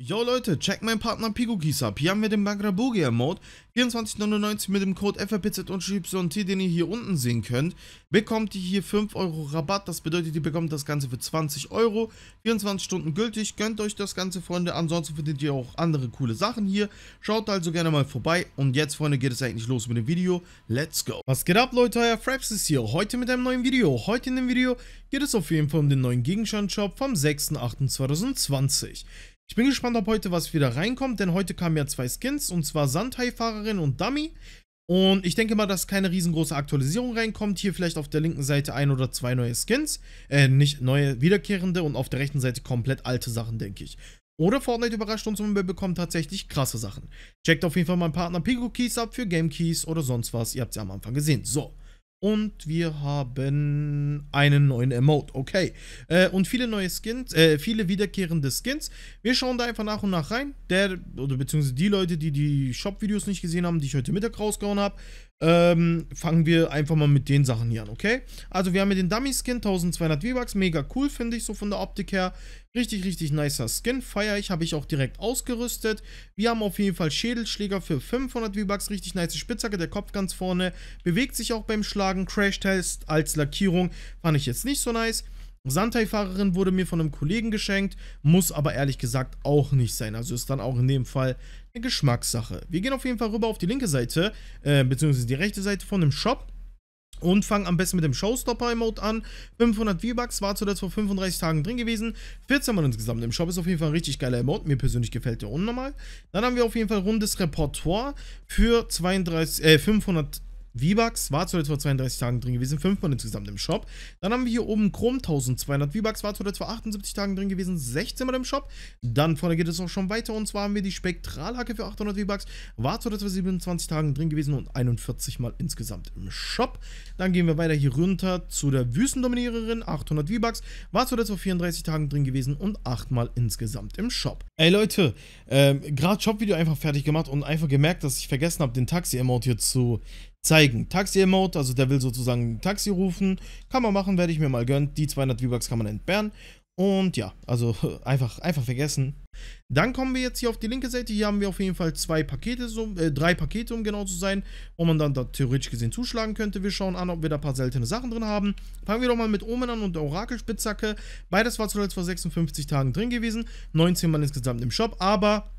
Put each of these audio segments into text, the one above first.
Yo Leute, check meinen Partner Pigo Geese ab. Hier haben wir den Bagrabugia Mode. 24,99 mit dem Code FRPZ und T, den ihr hier unten sehen könnt. Bekommt ihr hier 5 Euro Rabatt. Das bedeutet, ihr bekommt das Ganze für 20 Euro. 24 Stunden gültig. Gönnt euch das Ganze, Freunde. Ansonsten findet ihr auch andere coole Sachen hier. Schaut also gerne mal vorbei. Und jetzt, Freunde, geht es eigentlich los mit dem Video. Let's go. Was geht ab, Leute? Euer Fraps ist hier. Heute mit einem neuen Video. Heute in dem Video geht es auf jeden Fall um den neuen Gegenstandshop vom 6.8.2020. Ich bin gespannt, ob heute was wieder reinkommt, denn heute kamen ja zwei Skins, und zwar Sandhai-Fahrerin und Dummy. Und ich denke mal, dass keine riesengroße Aktualisierung reinkommt. Hier vielleicht auf der linken Seite ein oder zwei neue Skins. Äh, nicht neue, wiederkehrende und auf der rechten Seite komplett alte Sachen, denke ich. Oder Fortnite überrascht uns und wir bekommen tatsächlich krasse Sachen. Checkt auf jeden Fall meinen Partner Pico Keys ab für Game Keys oder sonst was. Ihr habt sie am Anfang gesehen. So, und wir haben einen neuen Emote, okay. Äh, und viele neue Skins, äh, viele wiederkehrende Skins. Wir schauen da einfach nach und nach rein. Der, oder beziehungsweise die Leute, die die Shop-Videos nicht gesehen haben, die ich heute Mittag rausgehauen habe ähm, fangen wir einfach mal mit den Sachen hier an, okay? Also wir haben hier den Dummy-Skin, 1200 V-Bucks, mega cool finde ich so von der Optik her. Richtig, richtig nicer Skin, feiere ich, habe ich auch direkt ausgerüstet. Wir haben auf jeden Fall Schädelschläger für 500 V-Bucks, richtig nice Spitzhacke, der Kopf ganz vorne, bewegt sich auch beim Schlagen, Crash-Test als Lackierung, fand ich jetzt nicht so nice. Santai-Fahrerin wurde mir von einem Kollegen geschenkt, muss aber ehrlich gesagt auch nicht sein. Also ist dann auch in dem Fall eine Geschmackssache. Wir gehen auf jeden Fall rüber auf die linke Seite, äh, beziehungsweise die rechte Seite von dem Shop. Und fangen am besten mit dem Showstopper-Emote an. 500 V-Bucks war zuletzt vor 35 Tagen drin gewesen. 14 Mal insgesamt im Shop. Ist auf jeden Fall ein richtig geiler Emote. Mir persönlich gefällt der unnormal. Dann haben wir auf jeden Fall rundes Repertoire für 32, äh, 500 V-Bucks, war zuletzt vor 32 Tagen drin gewesen, 5 Mal insgesamt im Shop. Dann haben wir hier oben Chrome 1200 V-Bucks, war zuletzt vor 78 Tagen drin gewesen, 16 Mal im Shop. Dann vorne geht es auch schon weiter und zwar haben wir die Spektralhacke für 800 V-Bucks, war zuletzt vor 27 Tagen drin gewesen und 41 Mal insgesamt im Shop. Dann gehen wir weiter hier runter zu der Wüstendominiererin, 800 V-Bucks, war zuletzt vor 34 Tagen drin gewesen und 8 Mal insgesamt im Shop. Ey Leute, ähm, gerade Shop-Video einfach fertig gemacht und einfach gemerkt, dass ich vergessen habe, den Taxi-Emote hier zu zeigen. Taxi-Emote, also der will sozusagen Taxi rufen. Kann man machen, werde ich mir mal gönnen. Die 200 V-Bucks kann man entbehren. Und ja, also einfach, einfach vergessen. Dann kommen wir jetzt hier auf die linke Seite. Hier haben wir auf jeden Fall zwei Pakete, so, äh, drei Pakete, um genau zu sein, wo man dann da theoretisch gesehen zuschlagen könnte. Wir schauen an, ob wir da ein paar seltene Sachen drin haben. Fangen wir doch mal mit Omen an und der Orakelspitzhacke. Beides war zuletzt vor 56 Tagen drin gewesen. 19 Mal insgesamt im Shop, aber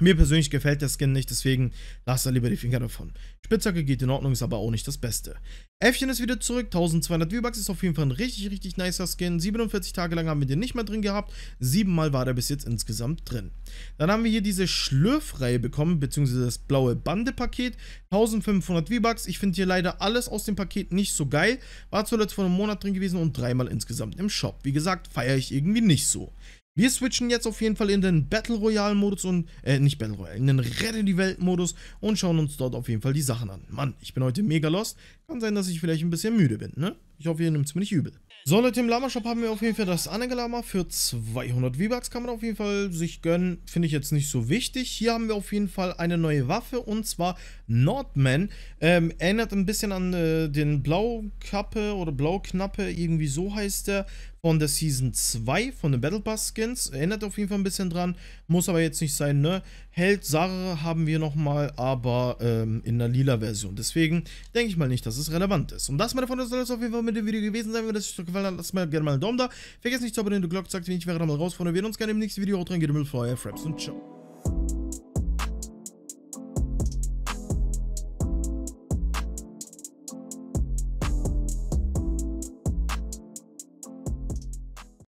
mir persönlich gefällt der Skin nicht, deswegen lasst da lieber die Finger davon. Spitzhacke geht in Ordnung, ist aber auch nicht das Beste. Äffchen ist wieder zurück, 1200 V-Bucks ist auf jeden Fall ein richtig, richtig nicer Skin. 47 Tage lang haben wir den nicht mehr drin gehabt, siebenmal war der bis jetzt insgesamt drin. Dann haben wir hier diese Schlürfreihe bekommen, beziehungsweise das blaue Bande-Paket, 1500 V-Bucks. Ich finde hier leider alles aus dem Paket nicht so geil, war zuletzt vor einem Monat drin gewesen und dreimal insgesamt im Shop. Wie gesagt, feiere ich irgendwie nicht so. Wir switchen jetzt auf jeden Fall in den Battle Royale Modus und, äh, nicht Battle Royale, in den Rette die Welt Modus und schauen uns dort auf jeden Fall die Sachen an. Mann, ich bin heute mega lost. Kann sein, dass ich vielleicht ein bisschen müde bin, ne? Ich hoffe, ihr es mir nicht übel. So, Leute, im Lama-Shop haben wir auf jeden Fall das anhänger für 200 V-Bucks. Kann man auf jeden Fall sich gönnen. Finde ich jetzt nicht so wichtig. Hier haben wir auf jeden Fall eine neue Waffe und zwar Nordman. Ähm, erinnert ein bisschen an äh, den Blaukappe oder Blauknappe, irgendwie so heißt der von der Season 2 von den Battle Pass Skins. Erinnert auf jeden Fall ein bisschen dran, muss aber jetzt nicht sein, ne? Held Sarah haben wir nochmal, aber ähm, in der lila Version. Deswegen denke ich mal nicht, dass es relevant ist. Und das, meine Freunde, soll es auf jeden Fall mit dem Video gewesen sein. Wenn das euch gefallen hat, lasst mal gerne mal einen Daumen da. Vergesst nicht zu abonnieren, die Glocke sagt, wenn ich wäre dann mal raus, Freunde. Wir sehen uns gerne im nächsten Video. Haut rein, geht im Müll, Fraps und ciao.